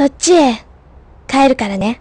そっちへ帰るからね。